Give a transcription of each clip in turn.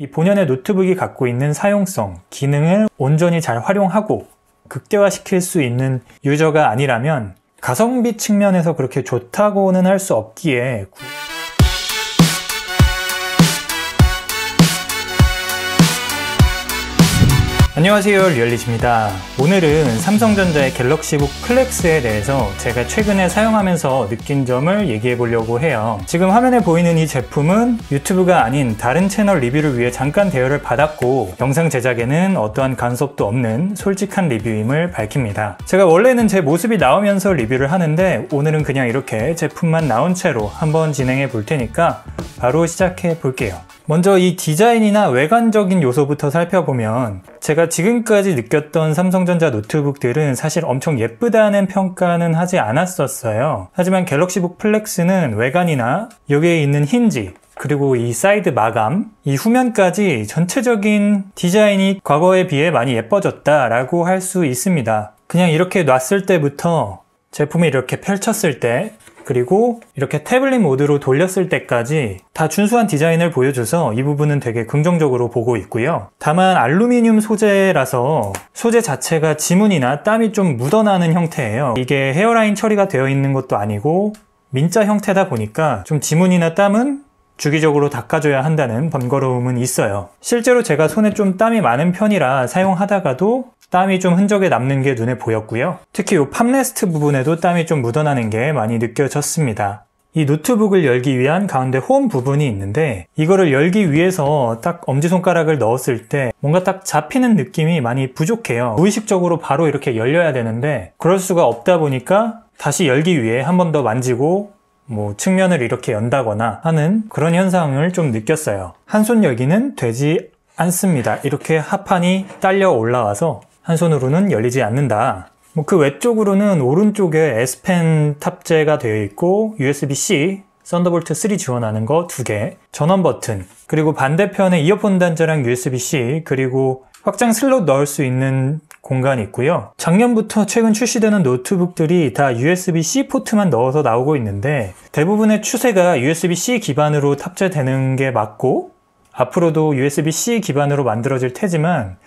이 본연의 노트북이 갖고 있는 사용성, 기능을 온전히 잘 활용하고 극대화시킬 수 있는 유저가 아니라면 가성비 측면에서 그렇게 좋다고는 할 수 없기에 안녕하세요 리얼리지입니다 오늘은 삼성전자의 갤럭시북 클렉스에 대해서 제가 최근에 사용하면서 느낀 점을 얘기해 보려고 해요 지금 화면에 보이는 이 제품은 유튜브가 아닌 다른 채널 리뷰를 위해 잠깐 대여를 받았고 영상 제작에는 어떠한 간섭도 없는 솔직한 리뷰임을 밝힙니다 제가 원래는 제 모습이 나오면서 리뷰를 하는데 오늘은 그냥 이렇게 제품만 나온 채로 한번 진행해 볼 테니까 바로 시작해 볼게요 먼저 이 디자인이나 외관적인 요소부터 살펴보면 제가 지금까지 느꼈던 삼성전자 노트북들은 사실 엄청 예쁘다는 평가는 하지 않았었어요. 하지만 갤럭시북 플렉스는 외관이나 여기에 있는 힌지, 그리고 이 사이드 마감, 이 후면까지 전체적인 디자인이 과거에 비해 많이 예뻐졌다라고 할 수 있습니다. 그냥 이렇게 놨을 때부터 제품이 이렇게 펼쳤을 때 그리고 이렇게 태블릿 모드로 돌렸을 때까지 다 준수한 디자인을 보여줘서 이 부분은 되게 긍정적으로 보고 있고요. 다만 알루미늄 소재라서 소재 자체가 지문이나 땀이 좀 묻어나는 형태예요. 이게 헤어라인 처리가 되어 있는 것도 아니고 민자 형태다 보니까 좀 지문이나 땀은 주기적으로 닦아줘야 한다는 번거로움은 있어요. 실제로 제가 손에 좀 땀이 많은 편이라 사용하다가도 땀이 좀 흔적에 남는 게 눈에 보였고요. 특히 이 팜레스트 부분에도 땀이 좀 묻어나는 게 많이 느껴졌습니다. 이 노트북을 열기 위한 가운데 홈 부분이 있는데 이거를 열기 위해서 딱 엄지손가락을 넣었을 때 뭔가 딱 잡히는 느낌이 많이 부족해요. 무의식적으로 바로 이렇게 열려야 되는데 그럴 수가 없다 보니까 다시 열기 위해 한 번 더 만지고 뭐 측면을 이렇게 연다거나 하는 그런 현상을 좀 느꼈어요. 한 손 열기는 되지 않습니다. 이렇게 하판이 딸려 올라와서 한 손으로는 열리지 않는다. 뭐 그 외쪽으로는 오른쪽에 S펜 탑재가 되어 있고 USB-C 썬더볼트 3 지원하는 거 두 개, 전원 버튼, 그리고 반대편에 이어폰 단자랑 USB-C, 그리고 확장 슬롯 넣을 수 있는 공간이 있고요. 작년부터 최근 출시되는 노트북들이 다 USB-C 포트만 넣어서 나오고 있는데 대부분의 추세가 USB-C 기반으로 탑재되는 게 맞고 앞으로도 USB-C 기반으로 만들어질 테지만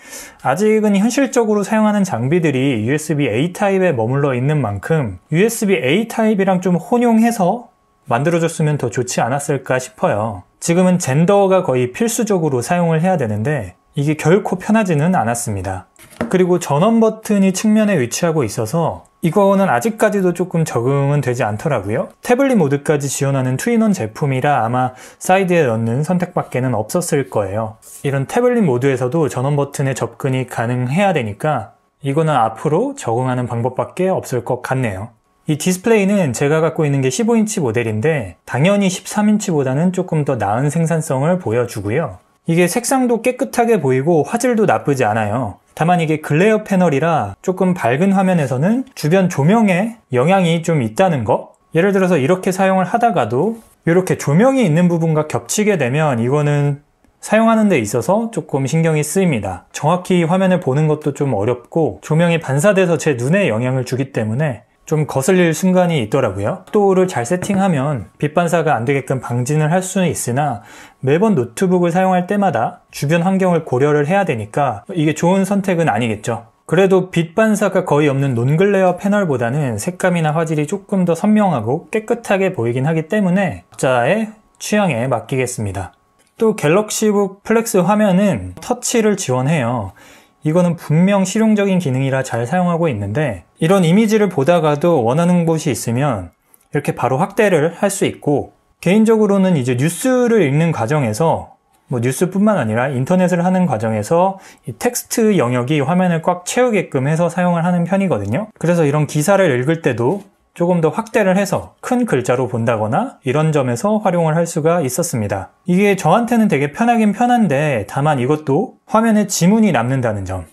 아직은 현실적으로 사용하는 장비들이 USB-A 타입에 머물러 있는 만큼 USB-A 타입이랑 좀 혼용해서 만들어졌으면 더 좋지 않았을까 싶어요. 지금은 젠더가 거의 필수적으로 사용을 해야 되는데 이게 결코 편하지는 않았습니다. 그리고 전원 버튼이 측면에 위치하고 있어서 이거는 아직까지도 조금 적응은 되지 않더라고요. 태블릿 모드까지 지원하는 트윈원 제품이라 아마 사이드에 넣는 선택밖에는 없었을 거예요. 이런 태블릿 모드에서도 전원 버튼에 접근이 가능해야 되니까 이거는 앞으로 적응하는 방법밖에 없을 것 같네요. 이 디스플레이는 제가 갖고 있는 게 15인치 모델인데 당연히 13인치보다는 조금 더 나은 생산성을 보여주고요. 이게 색상도 깨끗하게 보이고 화질도 나쁘지 않아요. 다만 이게 글레어 패널이라 조금 밝은 화면에서는 주변 조명에 영향이 좀 있다는 거? 예를 들어서 이렇게 사용을 하다가도 이렇게 조명이 있는 부분과 겹치게 되면 이거는 사용하는 데 있어서 조금 신경이 쓰입니다. 정확히 화면을 보는 것도 좀 어렵고 조명이 반사돼서 제 눈에 영향을 주기 때문에 좀 거슬릴 순간이 있더라고요. 각도를 잘 세팅하면 빛 반사가 안 되게끔 방진을 할 수는 있으나 매번 노트북을 사용할 때마다 주변 환경을 고려를 해야 되니까 이게 좋은 선택은 아니겠죠. 그래도 빛 반사가 거의 없는 논글레어 패널보다는 색감이나 화질이 조금 더 선명하고 깨끗하게 보이긴 하기 때문에 각자의 취향에 맡기겠습니다. 또 갤럭시북 플렉스 화면은 터치를 지원해요. 이거는 분명 실용적인 기능이라 잘 사용하고 있는데 이런 이미지를 보다가도 원하는 곳이 있으면 이렇게 바로 확대를 할 수 있고 개인적으로는 이제 뉴스를 읽는 과정에서 뭐 뉴스뿐만 아니라 인터넷을 하는 과정에서 이 텍스트 영역이 화면을 꽉 채우게끔 해서 사용을 하는 편이거든요. 그래서 이런 기사를 읽을 때도 조금 더 확대를 해서 큰 글자로 본다거나 이런 점에서 활용을 할 수가 있었습니다. 이게 저한테는 되게 편하긴 편한데 다만 이것도 화면에 지문이 남는다는 점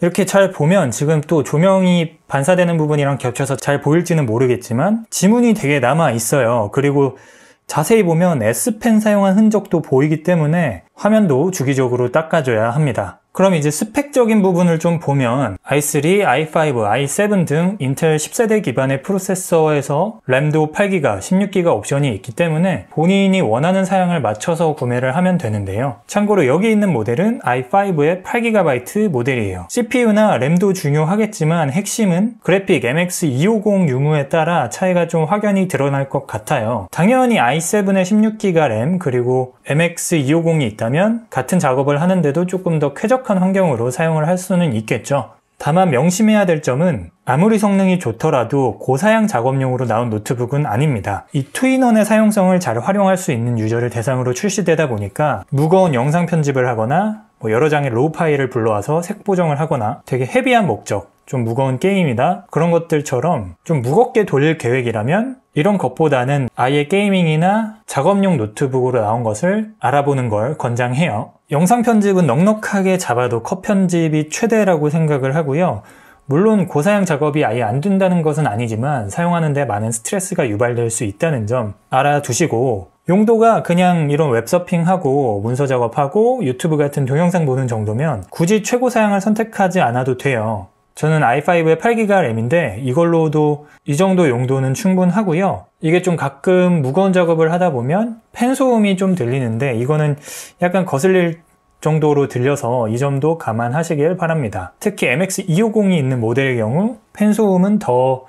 이렇게 잘 보면 지금 또 조명이 반사되는 부분이랑 겹쳐서 잘 보일지는 모르겠지만 지문이 되게 남아 있어요. 그리고 자세히 보면 S펜 사용한 흔적도 보이기 때문에 화면도 주기적으로 닦아줘야 합니다. 그럼 이제 스펙적인 부분을 좀 보면 i3, i5, i7 등 인텔 10세대 기반의 프로세서에서 램도 8기가, 16기가 옵션이 있기 때문에 본인이 원하는 사양을 맞춰서 구매를 하면 되는데요. 참고로 여기 있는 모델은 i5의 8GB 모델이에요. CPU나 램도 중요하겠지만 핵심은 그래픽 MX250 유무에 따라 차이가 좀 확연히 드러날 것 같아요. 당연히 i 7의 16기가 램 그리고 MX250이 있다면 같은 작업을 하는데도 조금 더 쾌적 완벽한 환경으로 사용을 할 수는 있겠죠. 다만 명심해야 될 점은 아무리 성능이 좋더라도 고사양 작업용으로 나온 노트북은 아닙니다. 이 트윈원의 사용성을 잘 활용할 수 있는 유저를 대상으로 출시되다 보니까 무거운 영상 편집을 하거나 뭐 여러 장의 로우 파일을 불러와서 색 보정을 하거나 되게 헤비한 목적, 좀 무거운 게임이다 그런 것들처럼 좀 무겁게 돌릴 계획이라면 이런 것보다는 아예 게이밍이나 작업용 노트북으로 나온 것을 알아보는 걸 권장해요. 영상 편집은 넉넉하게 잡아도 컷 편집이 최대라고 생각을 하고요. 물론 고사양 작업이 아예 안 된다는 것은 아니지만 사용하는데 많은 스트레스가 유발될 수 있다는 점 알아두시고 용도가 그냥 이런 웹서핑하고 문서 작업하고 유튜브 같은 동영상 보는 정도면 굳이 최고 사양을 선택하지 않아도 돼요. 저는 i5에 8기가 램인데 이걸로도 이 정도 용도는 충분하고요. 이게 좀 가끔 무거운 작업을 하다 보면 펜 소음이 좀 들리는데 이거는 약간 거슬릴 정도로 들려서 이 점도 감안하시길 바랍니다. 특히 MX250이 있는 모델의 경우 펜 소음은 더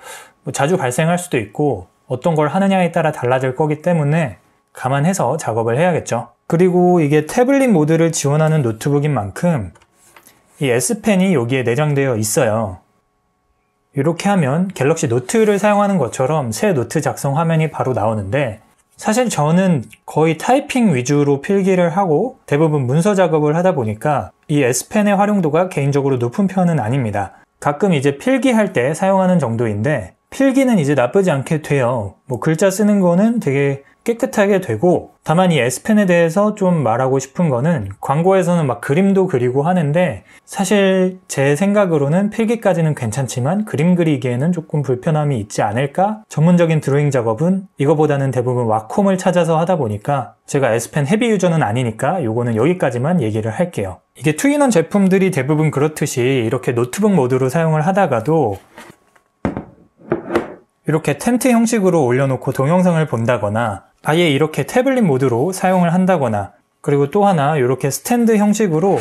자주 발생할 수도 있고 어떤 걸 하느냐에 따라 달라질 거기 때문에 감안해서 작업을 해야겠죠. 그리고 이게 태블릿 모드를 지원하는 노트북인 만큼 이 S펜이 여기에 내장되어 있어요. 이렇게 하면 갤럭시 노트를 사용하는 것처럼 새 노트 작성 화면이 바로 나오는데 사실 저는 거의 타이핑 위주로 필기를 하고 대부분 문서 작업을 하다 보니까 이 S펜의 활용도가 개인적으로 높은 편은 아닙니다. 가끔 이제 필기할 때 사용하는 정도인데 필기는 이제 나쁘지 않게 돼요. 뭐 글자 쓰는 거는 되게 깨끗하게 되고 다만 이 S펜에 대해서 좀 말하고 싶은 거는 광고에서는 막 그림도 그리고 하는데 사실 제 생각으로는 필기까지는 괜찮지만 그림 그리기에는 조금 불편함이 있지 않을까? 전문적인 드로잉 작업은 이거보다는 대부분 와콤을 찾아서 하다 보니까 제가 S펜 헤비 유저는 아니니까 요거는 여기까지만 얘기를 할게요. 이게 투인원 제품들이 대부분 그렇듯이 이렇게 노트북 모드로 사용을 하다가도 이렇게 텐트 형식으로 올려놓고 동영상을 본다거나 아예 이렇게 태블릿 모드로 사용을 한다거나 그리고 또 하나 이렇게 스탠드 형식으로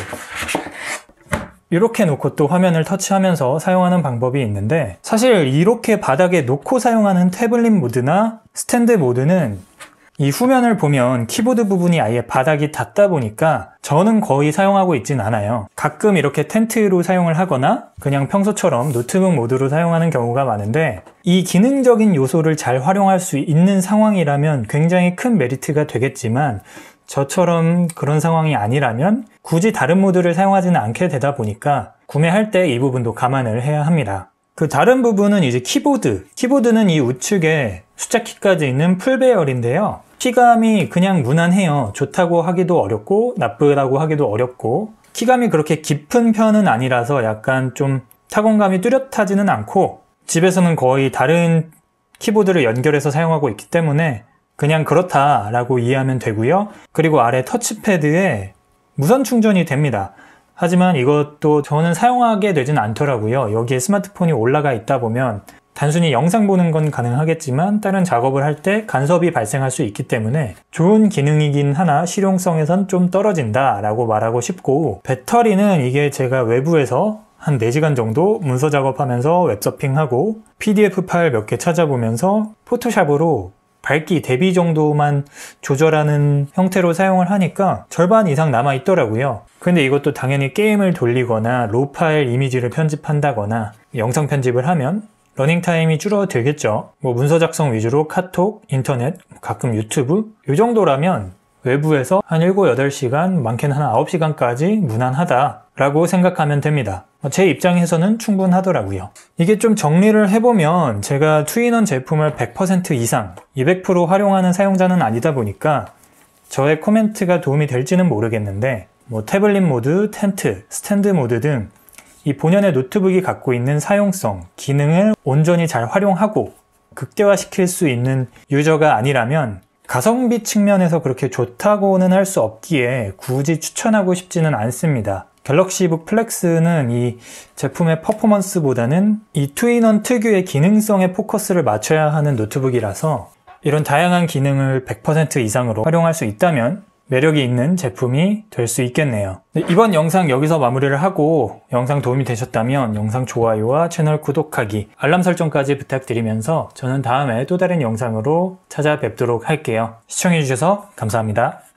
이렇게 놓고 또 화면을 터치하면서 사용하는 방법이 있는데 사실 이렇게 바닥에 놓고 사용하는 태블릿 모드나 스탠드 모드는 이 후면을 보면 키보드 부분이 아예 바닥이 닿다 보니까 저는 거의 사용하고 있진 않아요. 가끔 이렇게 텐트로 사용을 하거나 그냥 평소처럼 노트북 모드로 사용하는 경우가 많은데 이 기능적인 요소를 잘 활용할 수 있는 상황이라면 굉장히 큰 메리트가 되겠지만 저처럼 그런 상황이 아니라면 굳이 다른 모드를 사용하지는 않게 되다 보니까 구매할 때 이 부분도 감안을 해야 합니다. 그 다른 부분은 이제 키보드. 키보드는 이 우측에 숫자 키까지 있는 풀배열인데요. 키감이 그냥 무난해요. 좋다고 하기도 어렵고 나쁘다고 하기도 어렵고 키감이 그렇게 깊은 편은 아니라서 약간 좀 타건감이 뚜렷하지는 않고 집에서는 거의 다른 키보드를 연결해서 사용하고 있기 때문에 그냥 그렇다라고 이해하면 되고요. 그리고 아래 터치패드에 무선 충전이 됩니다. 하지만 이것도 저는 사용하게 되진 않더라고요. 여기에 스마트폰이 올라가 있다 보면 단순히 영상 보는 건 가능하겠지만 다른 작업을 할 때 간섭이 발생할 수 있기 때문에 좋은 기능이긴 하나 실용성에선 좀 떨어진다 라고 말하고 싶고 배터리는 이게 제가 외부에서 한 4시간 정도 문서 작업하면서 웹서핑하고 PDF 파일 몇 개 찾아보면서 포토샵으로 밝기 대비 정도만 조절하는 형태로 사용을 하니까 절반 이상 남아 있더라고요 근데 이것도 당연히 게임을 돌리거나 로 파일 이미지를 편집한다거나 영상 편집을 하면 러닝타임이 줄어들겠죠. 뭐 문서 작성 위주로 카톡, 인터넷, 가끔 유튜브 이 정도라면 외부에서 한 7, 8시간, 많게는 한 9시간까지 무난하다라고 생각하면 됩니다. 뭐 제 입장에서는 충분하더라고요. 이게 좀 정리를 해보면 제가 투인원 제품을 100% 이상, 200% 활용하는 사용자는 아니다 보니까 저의 코멘트가 도움이 될지는 모르겠는데 뭐 태블릿 모드, 텐트, 스탠드 모드 등이 본연의 노트북이 갖고 있는 사용성, 기능을 온전히 잘 활용하고 극대화시킬 수 있는 유저가 아니라면 가성비 측면에서 그렇게 좋다고는 할 수 없기에 굳이 추천하고 싶지는 않습니다. 갤럭시북 플렉스는 이 제품의 퍼포먼스보다는 이 트윈원 특유의 기능성에 포커스를 맞춰야 하는 노트북이라서 이런 다양한 기능을 100% 이상으로 활용할 수 있다면 매력이 있는 제품이 될 수 있겠네요. 네, 이번 영상 여기서 마무리를 하고 영상 도움이 되셨다면 영상 좋아요와 채널 구독하기, 알람 설정까지 부탁드리면서 저는 다음에 또 다른 영상으로 찾아뵙도록 할게요. 시청해주셔서 감사합니다.